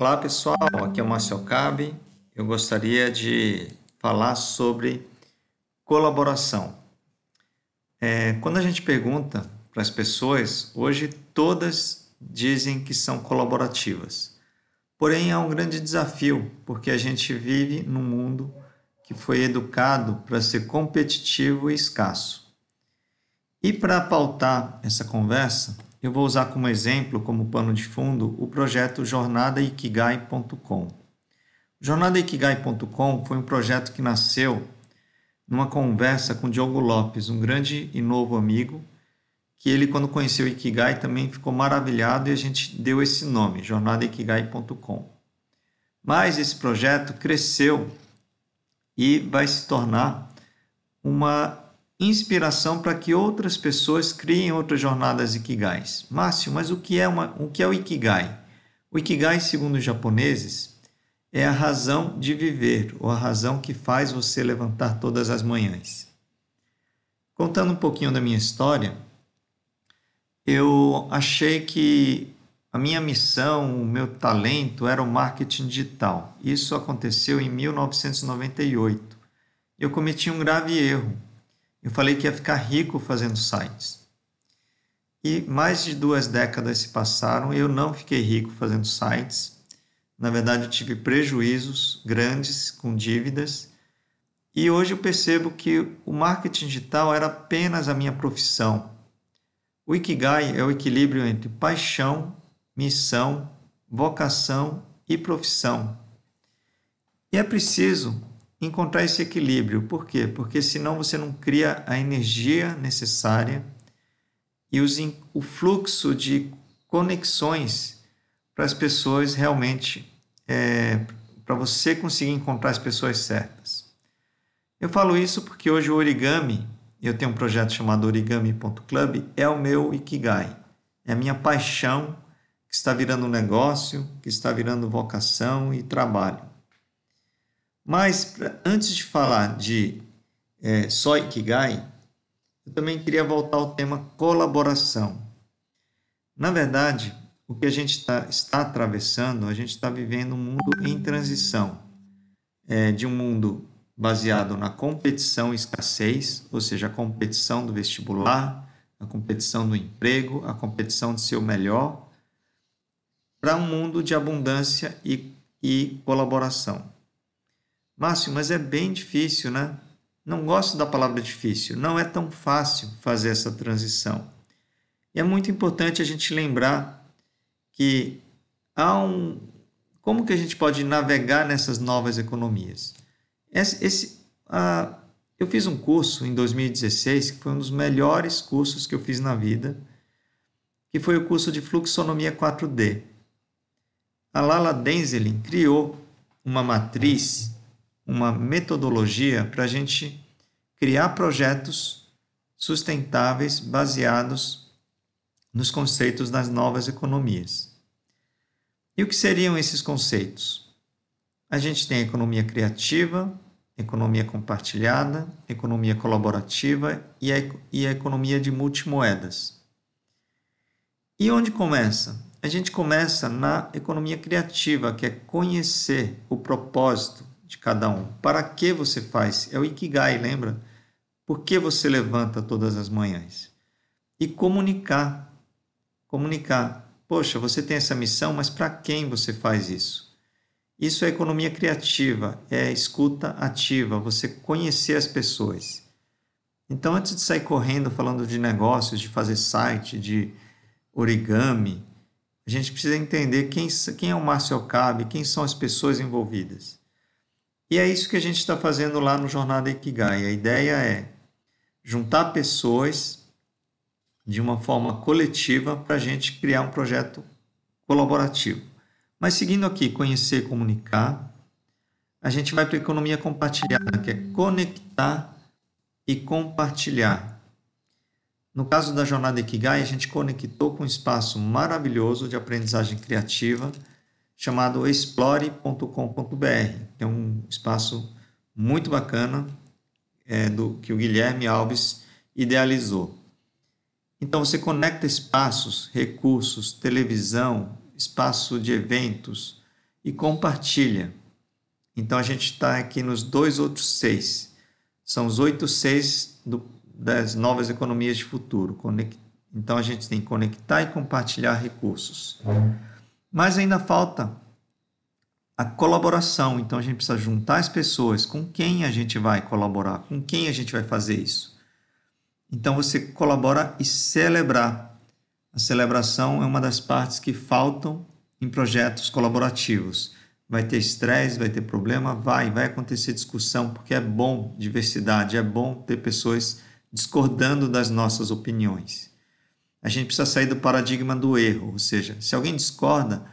Olá pessoal, aqui é o Márcio Cabe. Eu gostaria de falar sobre colaboração. É, quando a gente pergunta para as pessoas, hoje todas dizem que são colaborativas. Porém, é um grande desafio, porque a gente vive num mundo que foi educado para ser competitivo e escasso. E para pautar essa conversa, eu vou usar como exemplo, como pano de fundo, o projeto jornadaikigai.com. Jornadaikigai.com foi um projeto que nasceu numa conversa com Diogo Lopes, um grande e novo amigo, que ele, quando conheceu Ikigai, também ficou maravilhado e a gente deu esse nome, jornadaikigai.com. Mas esse projeto cresceu e vai se tornar uma inspiração para que outras pessoas criem outras jornadas ikigais. Márcio, mas o que é, uma, o, que é o ikigai? O ikigai, segundo os japoneses, é a razão de viver, ou a razão que faz você levantar todas as manhãs. Contando um pouquinho da minha história, eu achei que a minha missão, o meu talento era o marketing digital. Isso aconteceu em 1998. Eu cometi um grave erro. Eu falei que ia ficar rico fazendo sites. E mais de duas décadas se passaram e eu não fiquei rico fazendo sites. Na verdade, eu tive prejuízos grandes com dívidas. E hoje eu percebo que o marketing digital era apenas a minha profissão. O Ikigai é o equilíbrio entre paixão, missão, vocação e profissão. E é preciso encontrar esse equilíbrio. Por quê? Porque senão você não cria a energia necessária e os, o fluxo de conexões para as pessoas realmente, é, para você conseguir encontrar as pessoas certas. Eu falo isso porque hoje o origami, eu tenho um projeto chamado origami.club, é o meu ikigai, é a minha paixão que está virando negócio, que está virando vocação e trabalho. Mas, pra, antes de falar de é, só Ikigai, eu também queria voltar ao tema colaboração. Na verdade, o que a gente tá, está atravessando, a gente está vivendo um mundo em transição é, de um mundo baseado na competição e escassez, ou seja, a competição do vestibular, a competição do emprego, a competição de ser o melhor, para um mundo de abundância e, e colaboração. Márcio, mas é bem difícil, né? Não gosto da palavra difícil, não é tão fácil fazer essa transição. E é muito importante a gente lembrar que há um. Como que a gente pode navegar nessas novas economias? Esse, esse uh, eu fiz um curso em 2016 que foi um dos melhores cursos que eu fiz na vida, que foi o curso de Fluxonomia 4D. A Lala Denzelin criou uma matriz uma metodologia para a gente criar projetos sustentáveis baseados nos conceitos das novas economias. E o que seriam esses conceitos? A gente tem a economia criativa, economia compartilhada, economia colaborativa e a, e a economia de multimoedas. E onde começa? A gente começa na economia criativa, que é conhecer o propósito, de cada um. Para que você faz? É o Ikigai, lembra? Por que você levanta todas as manhãs? E comunicar. Comunicar. Poxa, você tem essa missão, mas para quem você faz isso? Isso é economia criativa, é escuta ativa, você conhecer as pessoas. Então, antes de sair correndo falando de negócios, de fazer site, de origami, a gente precisa entender quem, quem é o Márcio Alcabe, quem são as pessoas envolvidas. E é isso que a gente está fazendo lá no Jornada Ikigai. A ideia é juntar pessoas de uma forma coletiva para a gente criar um projeto colaborativo. Mas seguindo aqui, conhecer, comunicar, a gente vai para a economia compartilhada, que é conectar e compartilhar. No caso da jornada Ikigai, a gente conectou com um espaço maravilhoso de aprendizagem criativa chamado explore.com.br. É um espaço muito bacana é, do que o Guilherme Alves idealizou. Então você conecta espaços, recursos, televisão, espaço de eventos e compartilha. Então a gente está aqui nos dois outros seis. São os oito seis do, das novas economias de futuro. Conect... Então a gente tem conectar e compartilhar recursos. Uhum. Mas ainda falta a colaboração. Então a gente precisa juntar as pessoas com quem a gente vai colaborar, com quem a gente vai fazer isso. Então você colabora e celebrar. A celebração é uma das partes que faltam em projetos colaborativos. Vai ter estresse, vai ter problema, vai, vai acontecer discussão, porque é bom diversidade, é bom ter pessoas discordando das nossas opiniões. A gente precisa sair do paradigma do erro, ou seja, se alguém discorda,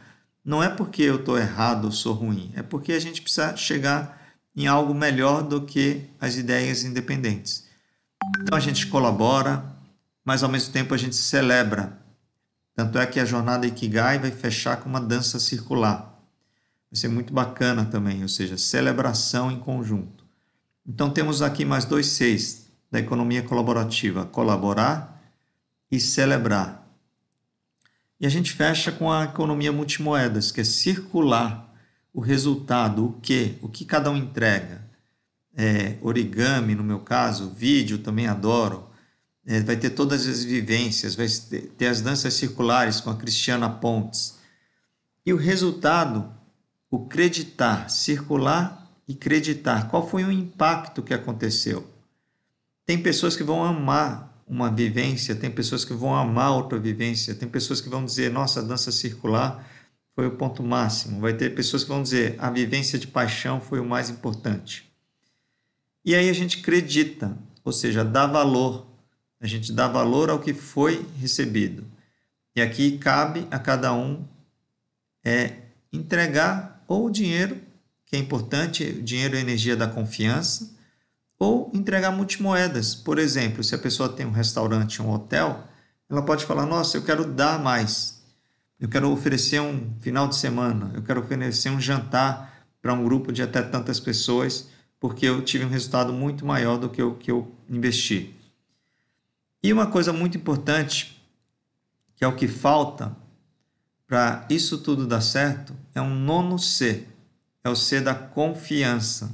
não é porque eu estou errado ou sou ruim, é porque a gente precisa chegar em algo melhor do que as ideias independentes. Então a gente colabora, mas ao mesmo tempo a gente celebra. Tanto é que a jornada Ikigai vai fechar com uma dança circular. Vai ser muito bacana também, ou seja, celebração em conjunto. Então temos aqui mais dois seis da economia colaborativa: colaborar e celebrar. E a gente fecha com a economia multimoedas, que é circular o resultado, o que, o que cada um entrega. É, origami, no meu caso, vídeo também adoro. É, vai ter todas as vivências, vai ter, ter as danças circulares com a Cristiana Pontes. E o resultado, o creditar, circular e creditar. Qual foi o impacto que aconteceu? Tem pessoas que vão amar uma vivência, tem pessoas que vão amar a tua vivência, tem pessoas que vão dizer, nossa, a dança circular foi o ponto máximo. Vai ter pessoas que vão dizer, a vivência de paixão foi o mais importante. E aí a gente acredita, ou seja, dá valor. A gente dá valor ao que foi recebido. E aqui cabe a cada um é entregar ou o dinheiro, que é importante, o dinheiro é a energia da confiança, ou entregar multimoedas. Por exemplo, se a pessoa tem um restaurante, um hotel, ela pode falar: Nossa, eu quero dar mais. Eu quero oferecer um final de semana. Eu quero oferecer um jantar para um grupo de até tantas pessoas, porque eu tive um resultado muito maior do que o que eu investi. E uma coisa muito importante, que é o que falta para isso tudo dar certo, é um nono C. É o C da confiança.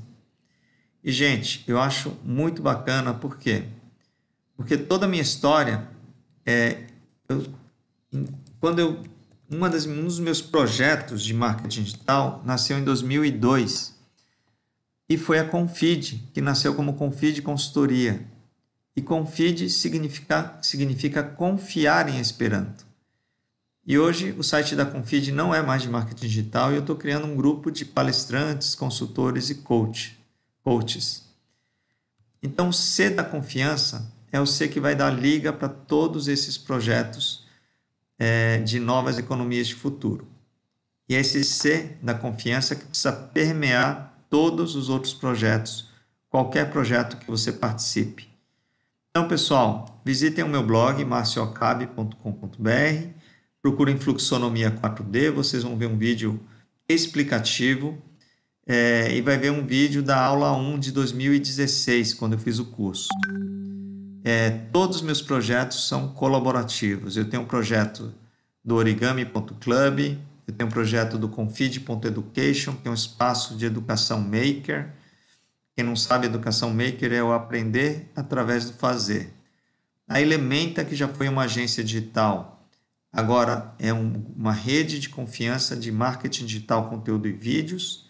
E, gente, eu acho muito bacana, por quê? Porque toda a minha história, é, eu, quando eu, uma das, um dos meus projetos de marketing digital nasceu em 2002 e foi a Confid, que nasceu como Confid Consultoria. E Confid significa, significa confiar em Esperanto. E hoje o site da Confid não é mais de marketing digital e eu estou criando um grupo de palestrantes, consultores e coach coaches. Então, o C da confiança é o C que vai dar liga para todos esses projetos é, de novas economias de futuro. E é esse C da confiança que precisa permear todos os outros projetos, qualquer projeto que você participe. Então, pessoal, visitem o meu blog marciocabe.com.br, procurem Fluxonomia 4D, vocês vão ver um vídeo explicativo é, e vai ver um vídeo da aula 1 de 2016, quando eu fiz o curso. É, todos os meus projetos são colaborativos. Eu tenho um projeto do origami.club, eu tenho um projeto do confid.education, que é um espaço de educação maker. Quem não sabe, educação maker é o aprender através do fazer. A Elementa, que já foi uma agência digital, agora é um, uma rede de confiança de marketing digital, conteúdo e vídeos.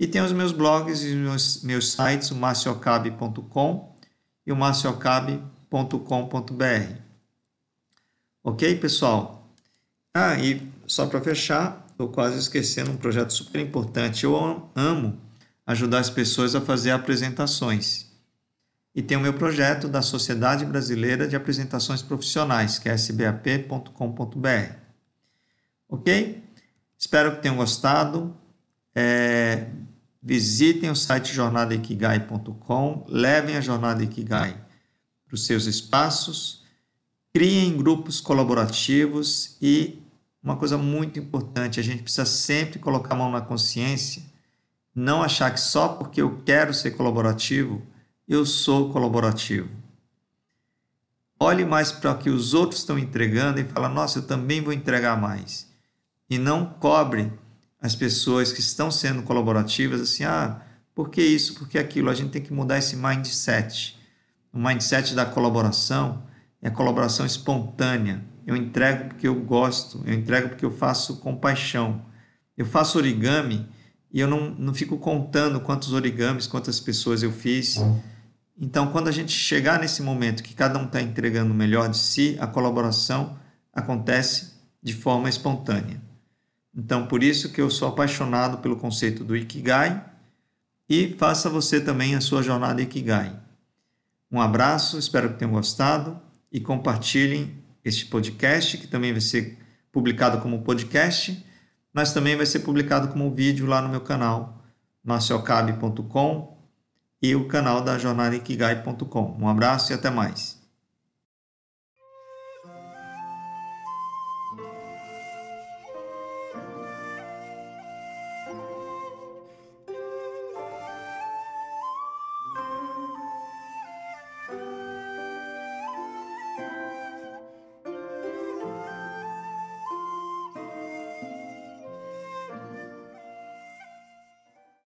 E tem os meus blogs e meus, meus sites, o marciocabe.com e o marciocabe.com.br. Ok, pessoal? Ah, e só para fechar, estou quase esquecendo um projeto super importante. Eu amo ajudar as pessoas a fazer apresentações. E tem o meu projeto da Sociedade Brasileira de Apresentações Profissionais, que é sbap.com.br. Ok? Espero que tenham gostado. É... Visitem o site jornadaikigai.com, levem a jornada Ikigai para os seus espaços, criem grupos colaborativos e uma coisa muito importante, a gente precisa sempre colocar a mão na consciência, não achar que só porque eu quero ser colaborativo, eu sou colaborativo. Olhe mais para o que os outros estão entregando e fala: "Nossa, eu também vou entregar mais". E não cobre as pessoas que estão sendo colaborativas assim, ah, por que isso, por que aquilo? A gente tem que mudar esse mindset. O mindset da colaboração é a colaboração espontânea. Eu entrego porque eu gosto, eu entrego porque eu faço com paixão. Eu faço origami e eu não, não fico contando quantos origamis, quantas pessoas eu fiz. Então, quando a gente chegar nesse momento que cada um está entregando o melhor de si, a colaboração acontece de forma espontânea. Então, por isso que eu sou apaixonado pelo conceito do Ikigai e faça você também a sua jornada Ikigai. Um abraço, espero que tenham gostado e compartilhem este podcast, que também vai ser publicado como podcast, mas também vai ser publicado como vídeo lá no meu canal, marcialcabe.com e o canal da jornada Um abraço e até mais.